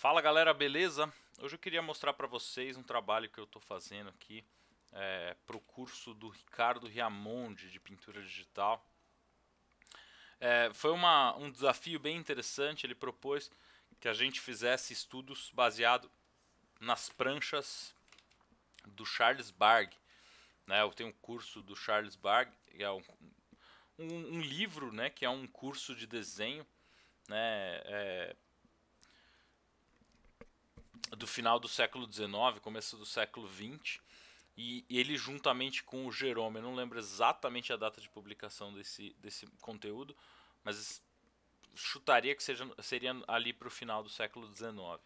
Fala galera, beleza? Hoje eu queria mostrar para vocês um trabalho que eu estou fazendo aqui é, para o curso do Ricardo Riamonde de pintura digital. É, foi uma, um desafio bem interessante, ele propôs que a gente fizesse estudos baseado nas pranchas do Charles Barg. Né? Eu tenho um curso do Charles Barg, é um, um, um livro, né? que é um curso de desenho né? É, do final do século XIX, começo do século XX, e ele juntamente com o Jerome, eu não lembro exatamente a data de publicação desse, desse conteúdo, mas chutaria que seja, seria ali para o final do século XIX.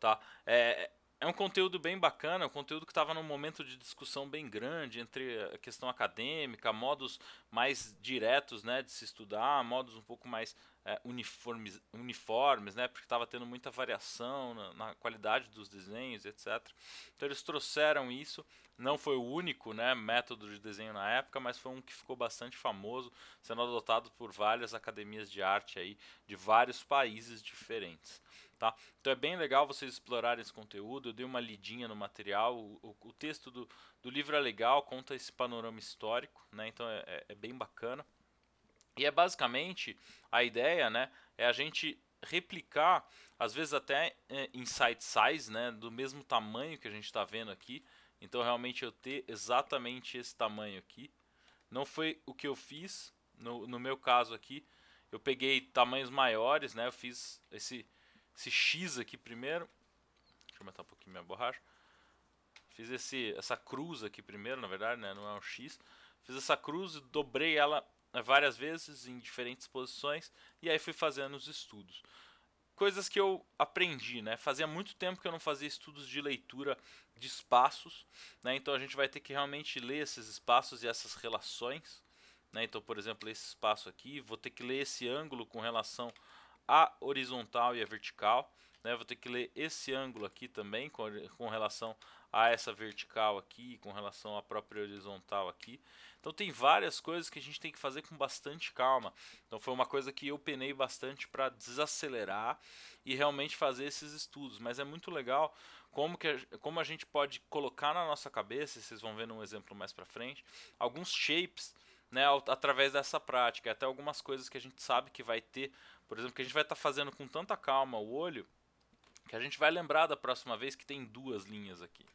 Tá? É, é um conteúdo bem bacana, um conteúdo que estava num momento de discussão bem grande entre a questão acadêmica, modos mais diretos né, de se estudar, modos um pouco mais é, uniformes, uniformes, né, porque estava tendo muita variação na, na, qualidade dos desenhos, etc. Então eles trouxeram isso, não foi o único né, método de desenho na época, mas foi um que ficou bastante famoso, sendo adotado por várias academias de arte aí, de vários países diferentes. Tá? Então é bem legal vocês explorarem esse conteúdo. Eu dei uma lidinha no material. O, o texto do, do, livro é legal, conta esse panorama histórico, né? então é, é, é, bem bacana. E é basicamente a ideia né, é a gente replicar, às vezes até é, em site size, né, do mesmo tamanho que a gente está vendo aqui. Então realmente eu ter exatamente esse tamanho aqui. Não foi o que eu fiz, no, no meu caso aqui, eu peguei tamanhos maiores, né, eu fiz esse esse X aqui primeiro. Deixa eu aumentar um pouquinho minha borracha. Fiz esse, essa cruz aqui primeiro, na verdade, né? não é um X. Fiz essa cruz e dobrei ela né, várias vezes em diferentes posições e aí fui fazendo os estudos. Coisas que eu aprendi, né? Fazia muito tempo que eu não fazia estudos de leitura de espaços, né? Então a gente vai ter que realmente ler esses espaços e essas relações, né? Então, por exemplo, esse espaço aqui, vou ter que ler esse ângulo com relação a horizontal e a vertical. Né? Vou ter que ler esse ângulo aqui também com, com relação a essa vertical aqui, com relação à própria horizontal aqui. Então tem várias coisas que a gente tem que fazer com bastante calma. Então foi uma coisa que eu penei bastante para desacelerar e realmente fazer esses estudos. Mas é muito legal como, que, a, como a gente pode colocar na nossa cabeça, vocês vão ver num exemplo mais para frente, alguns shapes né, através dessa prática. Até algumas coisas que a gente sabe que vai ter, por exemplo, que a gente vai estar tá fazendo com tanta calma o olho, que a gente vai lembrar da próxima vez que tem duas linhas aqui.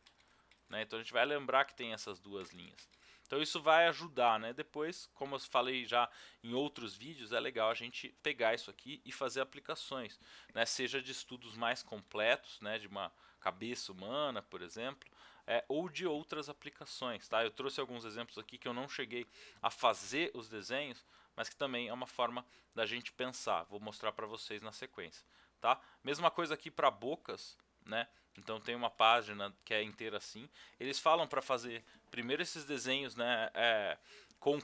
Né? Então a gente vai lembrar que tem essas duas linhas. Então isso vai ajudar, né? Depois, como eu falei já em outros vídeos, é legal a gente pegar isso aqui e fazer aplicações, né? Seja de estudos mais completos, né? De uma cabeça humana, por exemplo, é, ou de outras aplicações. Tá? Eu trouxe alguns exemplos aqui que eu não cheguei a fazer os desenhos, mas que também é uma forma da gente pensar. Vou mostrar para vocês na sequência. Tá? Mesma coisa aqui para bocas, né? Então tem uma página que é inteira assim. Eles falam para fazer primeiro esses desenhos, né? É, com,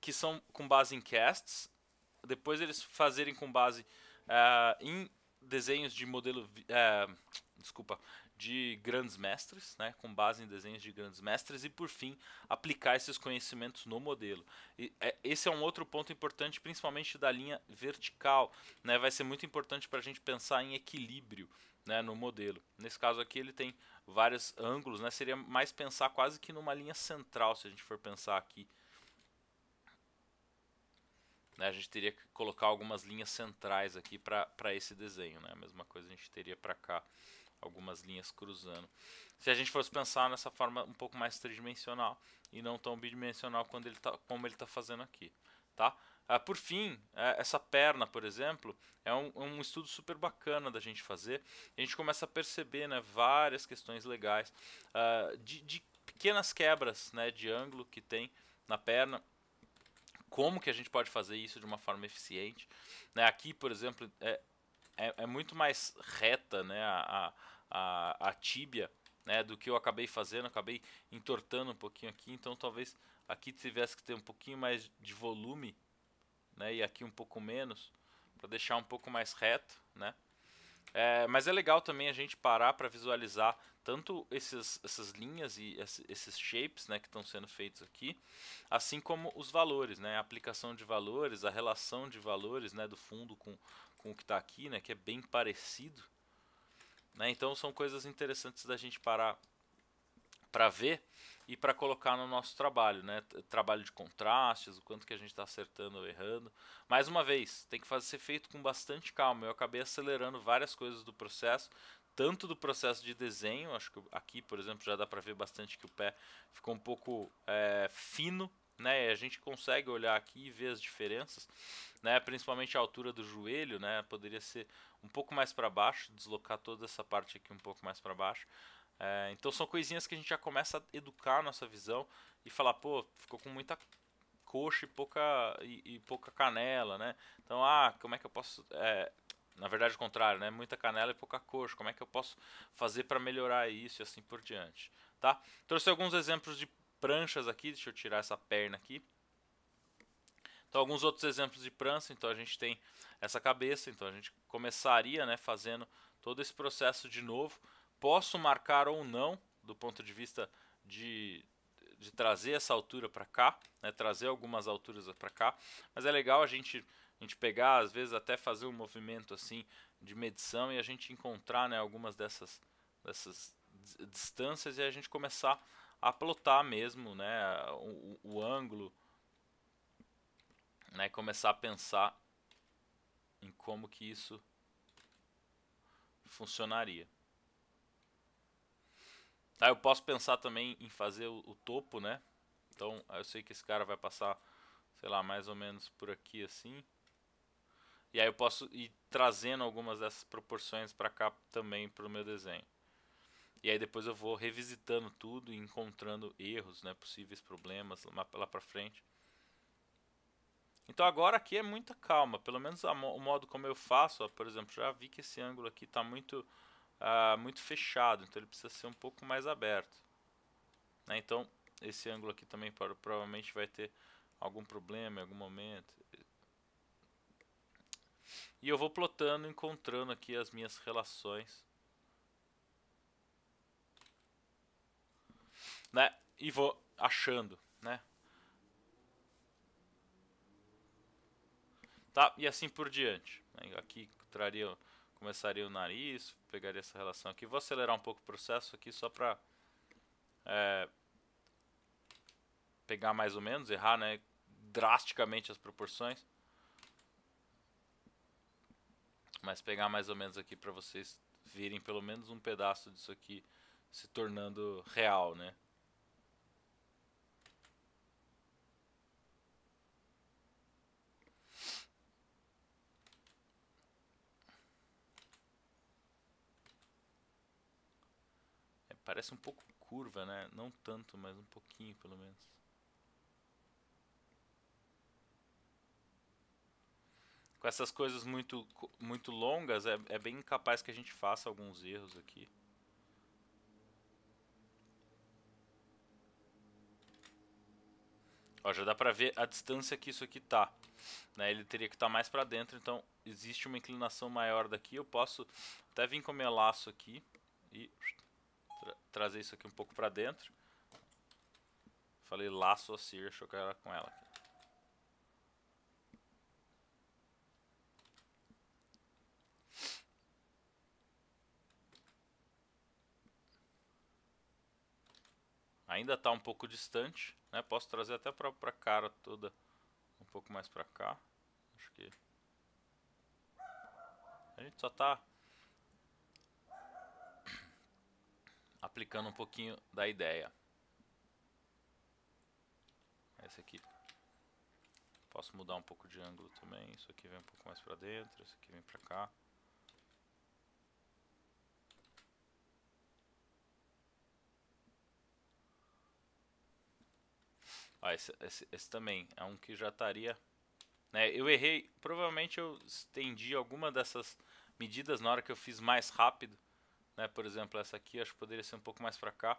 que são com base em casts. Depois eles fazerem com base é, em desenhos de modelo, é, desculpa, de grandes mestres, né, com base em desenhos de grandes mestres, e por fim aplicar esses conhecimentos no modelo. E, é, esse é um outro ponto importante, principalmente da linha vertical. Né, vai ser muito importante para a gente pensar em equilíbrio né, no modelo. Nesse caso aqui, ele tem vários ângulos, né, seria mais pensar quase que numa linha central, se a gente for pensar aqui. Né, a gente teria que colocar algumas linhas centrais aqui para esse desenho. Né, a mesma coisa a gente teria para cá algumas linhas cruzando. Se a gente fosse pensar nessa forma um pouco mais tridimensional e não tão bidimensional quando ele tá, como ele está fazendo aqui, tá? Ah, por fim, é, essa perna, por exemplo, é um, é um, estudo super bacana da gente fazer. A gente começa a perceber né, várias questões legais ah, de, de, pequenas quebras né, de ângulo que tem na perna. Como que a gente pode fazer isso de uma forma eficiente? Né, aqui, por exemplo, é, é, é muito mais reta né, a, a, a tíbia né, do que eu acabei fazendo, acabei entortando um pouquinho aqui, então talvez aqui tivesse que ter um pouquinho mais de volume né, e aqui um pouco menos para deixar um pouco mais reto, né? É, mas é legal também a gente parar para visualizar tanto esses, essas linhas e esses shapes né, que estão sendo feitos aqui, assim como os valores, né, a aplicação de valores, a relação de valores né, do fundo com, com o que está aqui, né, que é bem parecido. Né, então são coisas interessantes da gente parar para ver e para colocar no nosso trabalho, né? Trabalho de contrastes, o quanto que a gente está acertando ou errando. Mais uma vez, tem que fazer ser feito com bastante calma. Eu acabei acelerando várias coisas do processo, tanto do processo de desenho, acho que aqui, por exemplo, já dá para ver bastante que o pé ficou um pouco é, fino, né? A gente consegue olhar aqui e ver as diferenças, né? Principalmente a altura do joelho, né? Poderia ser um pouco mais para baixo, deslocar toda essa parte aqui um pouco mais para baixo. É, então são coisinhas que a gente já começa a educar a nossa visão e falar, pô, ficou com muita coxa e pouca, e, e pouca canela, né? Então, ah, como é que eu posso... É, na verdade, o contrário, né? Muita canela e pouca coxa. Como é que eu posso fazer para melhorar isso e assim por diante, tá? Trouxe alguns exemplos de pranchas aqui. Deixa eu tirar essa perna aqui. Então, alguns outros exemplos de prancha. Então, a gente tem essa cabeça. Então, a gente começaria né, fazendo todo esse processo de novo posso marcar ou não, do ponto de vista de, de trazer essa altura para cá, né, trazer algumas alturas para cá, mas é legal a gente, a gente pegar, às vezes até fazer um movimento assim de medição e a gente encontrar né, algumas dessas, dessas distâncias e a gente começar a plotar mesmo né, o, o ângulo, né, começar a pensar em como que isso funcionaria. Tá, eu posso pensar também em fazer o, o topo, né? Então eu sei que esse cara vai passar, sei lá, mais ou menos por aqui assim. E aí eu posso ir trazendo algumas dessas proporções para cá também para o meu desenho. E aí depois eu vou revisitando tudo e encontrando erros, né, possíveis problemas lá para frente. Então agora aqui é muita calma, pelo menos o modo como eu faço, ó, por exemplo, já vi que esse ângulo aqui está muito ah, muito fechado, então ele precisa ser um pouco mais aberto. Né? Então, esse ângulo aqui também provavelmente vai ter algum problema em algum momento. E eu vou plotando, encontrando aqui as minhas relações. Né? E vou achando, né? Tá? E assim por diante. Né? Aqui traria começaria o nariz, pegaria essa relação aqui. Vou acelerar um pouco o processo aqui só para é, pegar mais ou menos, errar né, drasticamente as proporções. Mas pegar mais ou menos aqui para vocês virem pelo menos um pedaço disso aqui se tornando real, né? Parece um pouco curva, né? Não tanto, mas um pouquinho pelo menos. Com essas coisas muito, muito longas, é, é bem capaz que a gente faça alguns erros aqui. Ó, já dá pra ver a distância que isso aqui tá. Né? Ele teria que estar tá mais pra dentro, então existe uma inclinação maior daqui. Eu posso até vir com o meu laço aqui e tra trazer isso aqui um pouco pra dentro. Falei laço a Sir, chocar ela com ela. Ainda está um pouco distante, né? Posso trazer até para pra cara toda um pouco mais para cá. Acho que... A gente só tá aplicando um pouquinho da ideia. Esse aqui. Posso mudar um pouco de ângulo também. Isso aqui vem um pouco mais para dentro, isso aqui vem para cá. Ah, esse, esse, esse, também é um que já estaria... Né, eu errei, provavelmente eu estendi alguma dessas medidas na hora que eu fiz mais rápido. Né? Por exemplo, essa aqui acho que poderia ser um pouco mais para cá.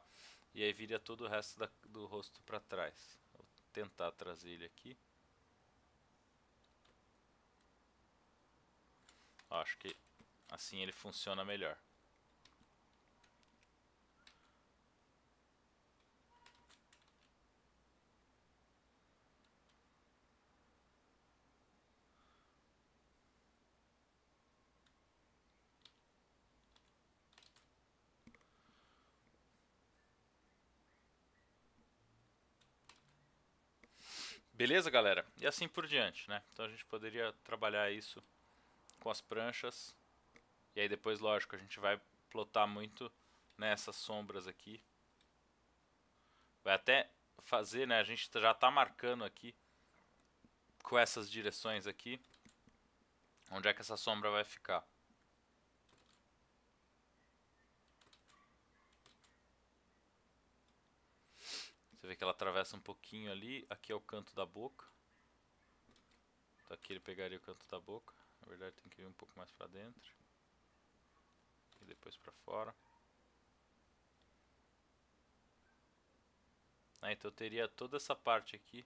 E aí viria todo o resto da, do rosto para trás. Vou tentar trazer ele aqui. Ó, acho que assim ele funciona melhor. Beleza, galera? E assim por diante, né? Então a gente poderia trabalhar isso com as pranchas. E aí depois, lógico, a gente vai plotar muito nessas né, sombras aqui. Vai até fazer, né? A gente já está marcando aqui com essas direções aqui. Onde é que essa sombra vai ficar. Você vê que ela atravessa um pouquinho ali. Aqui é o canto da boca. Então aqui ele pegaria o canto da boca. Na verdade tem que vir um pouco mais pra dentro. E depois pra fora. Ah, então eu teria toda essa parte aqui.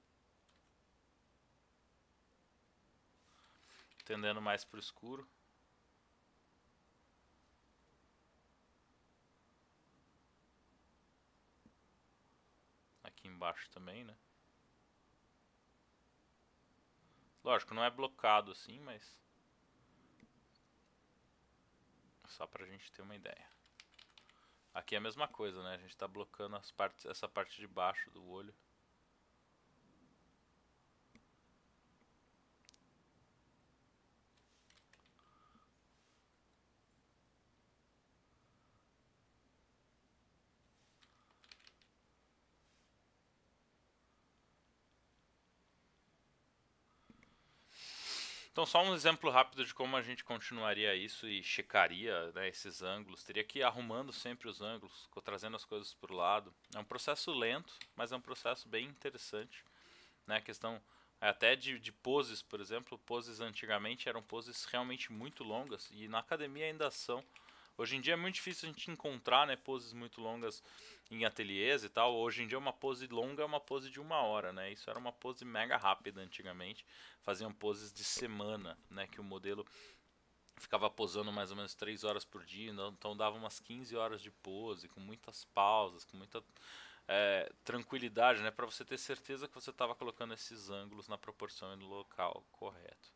Tendendo mais pro escuro. embaixo também, né? Lógico, não é blocado assim, mas... Só pra gente ter uma ideia. Aqui é a mesma coisa, né? A gente tá blocando as partes, essa parte de baixo do olho. Então, só um exemplo rápido de como a gente continuaria isso e checaria né, esses ângulos. Teria que ir arrumando sempre os ângulos, trazendo as coisas para o lado. É um processo lento, mas é um processo bem interessante. Né? A questão é até de, de poses, por exemplo, poses antigamente eram poses realmente muito longas e na academia ainda são. Hoje em dia é muito difícil a gente encontrar né, poses muito longas em ateliês e tal. Hoje em dia é uma pose longa é uma pose de uma hora, né? Isso era uma pose mega rápida antigamente. Faziam poses de semana, né? Que o modelo ficava posando mais ou menos 3 horas por dia, então, então dava umas 15 horas de pose, com muitas pausas, com muita é, tranquilidade, né? Para você ter certeza que você estava colocando esses ângulos na proporção e no local correto.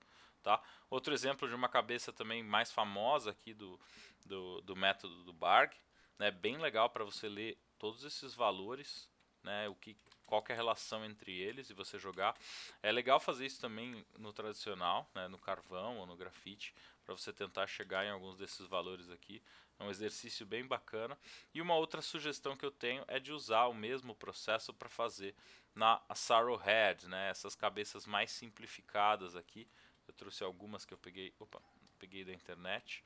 Tá? Outro exemplo de uma cabeça também mais famosa aqui do, do, do método do Barg, né? bem legal para você ler todos esses valores, né, o que, qual que é a relação entre eles e você jogar. É legal fazer isso também no tradicional, né, no carvão ou no grafite, para você tentar chegar em alguns desses valores aqui. É um exercício bem bacana. E uma outra sugestão que eu tenho é de usar o mesmo processo para fazer na Sarrowhead, né, essas cabeças mais simplificadas aqui. Eu trouxe algumas que eu peguei, opa, peguei da internet.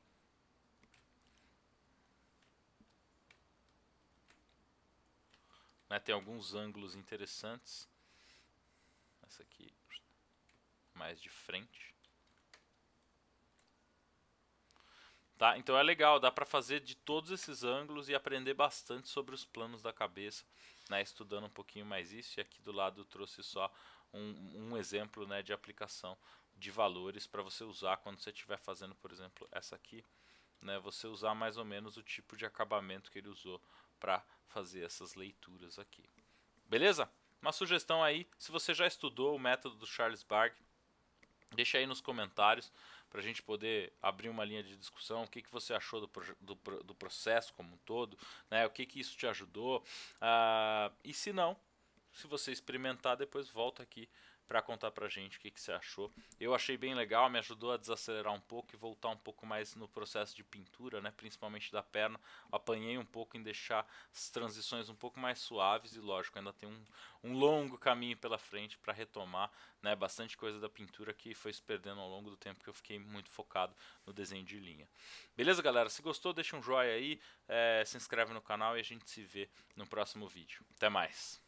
Né? Tem alguns ângulos interessantes. Essa aqui mais de frente. Tá? Então é legal, dá para fazer de todos esses ângulos e aprender bastante sobre os planos da cabeça, né? estudando um pouquinho mais isso. E aqui do lado eu trouxe só um, um exemplo né, de aplicação de valores para você usar quando você estiver fazendo, por exemplo, essa aqui. Né, você usar mais ou menos o tipo de acabamento que ele usou para fazer essas leituras aqui. Beleza? Uma sugestão aí, se você já estudou o método do Charles Barg, deixa aí nos comentários para a gente poder abrir uma linha de discussão, o que, que você achou do, do, do processo como um todo, né? o que, que isso te ajudou, uh, e se não, se você experimentar, depois volta aqui para contar pra gente o que, que você achou. Eu achei bem legal, me ajudou a desacelerar um pouco e voltar um pouco mais no processo de pintura, né? Principalmente da perna. Apanhei um pouco em deixar as transições um pouco mais suaves e lógico, ainda tem um, um longo caminho pela frente para retomar, né? Bastante coisa da pintura que foi se perdendo ao longo do tempo que eu fiquei muito focado no desenho de linha. Beleza, galera? Se gostou, deixa um joinha aí, é, se inscreve no canal e a gente se vê no próximo vídeo. Até mais!